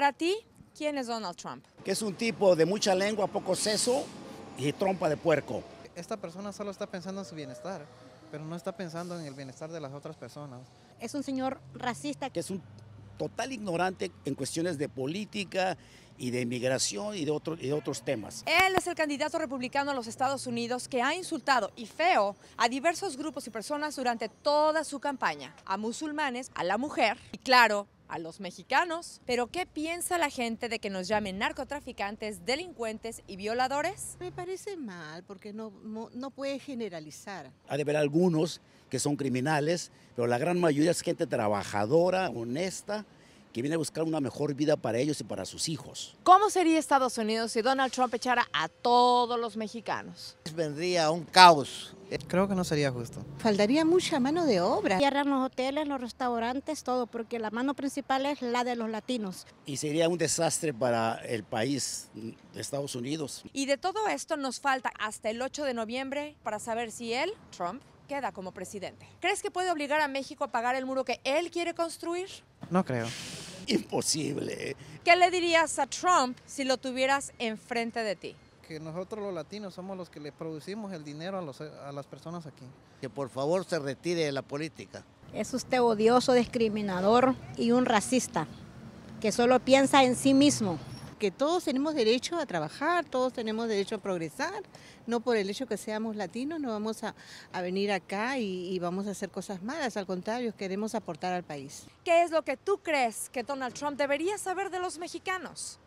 Para ti, ¿quién es Donald Trump? Que es un tipo de mucha lengua, poco seso y trompa de puerco. Esta persona solo está pensando en su bienestar, pero no está pensando en el bienestar de las otras personas. Es un señor racista. Que es un total ignorante en cuestiones de política y de inmigración y de, y otros temas. Él es el candidato republicano a los Estados Unidos que ha insultado y feo a diversos grupos y personas durante toda su campaña, a musulmanes, a la mujer y claro, a los mexicanos. Pero ¿qué piensa la gente de que nos llamen narcotraficantes, delincuentes y violadores? Me parece mal porque no, no, puede generalizar. Ha de haber algunos que son criminales, pero la gran mayoría es gente trabajadora, honesta que viene a buscar una mejor vida para ellos y para sus hijos. ¿Cómo sería Estados Unidos si Donald Trump echara a todos los mexicanos? Vendría un caos. Creo que no sería justo. Faltaría mucha mano de obra. Cierran los hoteles, los restaurantes, todo, porque la mano principal es la de los latinos. Y sería un desastre para el país de Estados Unidos. Y de todo esto nos falta hasta el 8 de noviembre para saber si él, Trump, queda como presidente. ¿Crees que puede obligar a México a pagar el muro que él quiere construir? No creo. imposible. ¿eh? ¿Qué le dirías a Trump si lo tuvieras enfrente de ti? que nosotros los latinos somos los que le producimos el dinero a, las personas aquí. Que por favor se retire de la política. Es usted odioso, discriminador y un racista, que solo piensa en sí mismo. Que todos tenemos derecho a trabajar, todos tenemos derecho a progresar, no por el hecho que seamos latinos no vamos a, venir acá y, y, vamos a hacer cosas malas, al contrario, queremos aportar al país. ¿Qué es lo que tú crees que Donald Trump debería saber de los mexicanos?